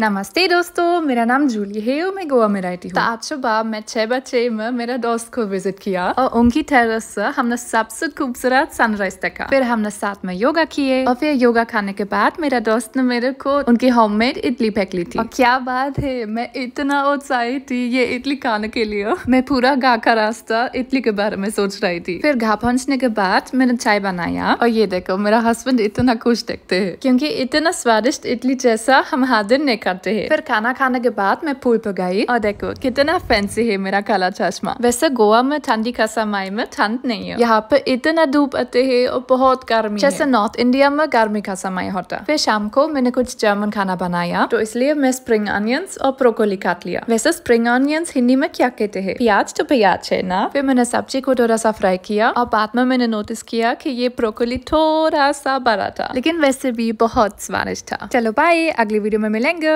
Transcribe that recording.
नमस्ते दोस्तों मेरा नाम जूली है और मैं गोवा में रहती हूँ तो आज सुबह मैं छह बजे में मेरा दोस्त को विजिट किया और उनकी टेरेस से हमने सबसे खूबसूरत सनराइज देखा फिर हमने साथ में योगा किए और फिर योगा खाने के बाद मेरा दोस्त ने मेरे को उनकी होममेड इडली फेंक ली थी और क्या बात है मैं इतना उत्साहित थी ये इडली खाने के लिए मैं पूरा गा का रास्ता इडली के बारे में सोच रही थी फिर घा पहुँचने के बाद मैंने चाय बनाया और ये देखो मेरा हस्बैंड इतना खुश देखते है क्यूँकी इतना स्वादिष्ट इडली जैसा हम हादिर ने करते हैं फिर खाना खाने के बाद मैं पुल पर गई और देखो कितना फैंसी है मेरा काला चश्मा वैसे गोवा में ठंडी का समय में ठंड नहीं है यहाँ पर इतना धूप आते है और बहुत गर्मी जैसे नॉर्थ इंडिया में गर्मी का समय होता फिर शाम को मैंने कुछ जर्मन खाना बनाया तो इसलिए मैं स्प्रिंग ऑनियंस और प्रोकोली काट लिया वैसे स्प्रिंग ऑनियंस हिंदी में क्या कहते हैं प्याज तो प्याज है ना फिर मैंने सब्जी को थोड़ा सा फ्राई किया और बाद में मैंने नोटिस किया कि ये प्रोकोली थोड़ा सा बड़ा था लेकिन वैसे भी बहुत स्वादिष्ट था चलो बाय अगली वीडियो में मिलेंगे